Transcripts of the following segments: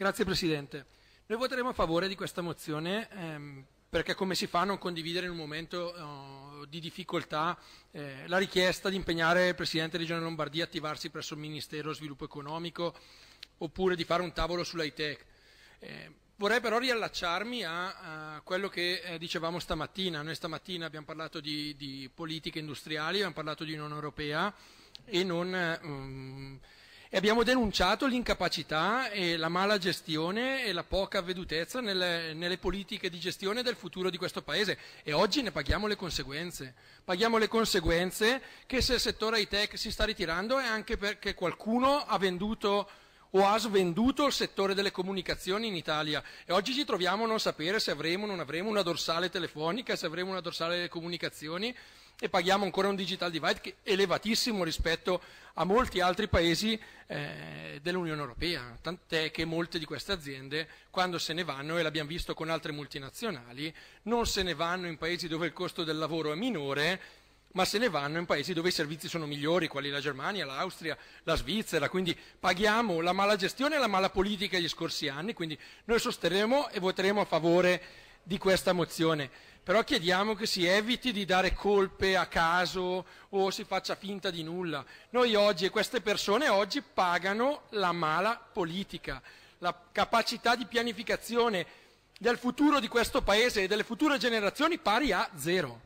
Grazie Presidente. Noi voteremo a favore di questa mozione ehm, perché come si fa a non condividere in un momento eh, di difficoltà eh, la richiesta di impegnare il Presidente della Regione Lombardia a attivarsi presso il Ministero Sviluppo Economico oppure di fare un tavolo sullhigh Eh, vorrei però riallacciarmi a, a quello che eh, dicevamo stamattina. Noi stamattina abbiamo parlato di, di, politiche industriali, abbiamo parlato di Unione Europea e non... Um, e abbiamo denunciato l'incapacità e la mala gestione e la poca avvedutezza nelle, nelle, politiche di gestione del futuro di questo Paese e oggi ne paghiamo le conseguenze. Paghiamo le conseguenze che se il settore high-tech si sta ritirando è anche perché qualcuno ha venduto o ha svenduto il settore delle comunicazioni in Italia e oggi ci troviamo a non sapere se avremo o non avremo una dorsale telefonica, se avremo una dorsale delle comunicazioni e paghiamo ancora un digital divide che è elevatissimo rispetto a molti altri paesi eh, dell'Unione Europea, tant'è che molte di queste aziende quando se ne vanno, e l'abbiamo visto con altre multinazionali, non se ne vanno in paesi dove il costo del lavoro è minore, ma se ne vanno in paesi dove i servizi sono migliori, quali la Germania, l'Austria, la Svizzera, quindi paghiamo la mala gestione e la mala politica degli scorsi anni, quindi noi sosterremo e voteremo a favore di questa mozione però chiediamo che si eviti di dare colpe a caso o si faccia finta di nulla. Noi oggi e queste persone oggi pagano la mala politica, la capacità di pianificazione del futuro di questo Paese e delle future generazioni pari a zero.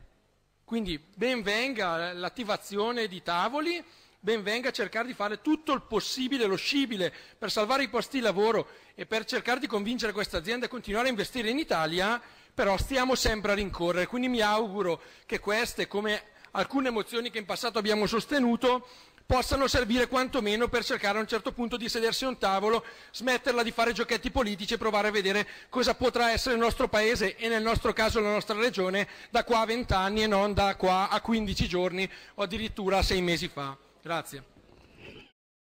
Quindi ben venga l'attivazione di tavoli ben venga cercare di fare tutto il possibile, lo scibile, per salvare i posti di lavoro e per cercare di convincere questa azienda a continuare a investire in Italia, però stiamo sempre a rincorrere. Quindi mi auguro che queste, come alcune mozioni che in passato abbiamo sostenuto, possano servire quantomeno per cercare a un certo punto di sedersi a un tavolo, smetterla di fare giochetti politici e provare a vedere cosa potrà essere il nostro paese e nel nostro caso la nostra regione da qua a vent'anni e non da qua a quindici giorni o addirittura sei mesi fa. Grazie.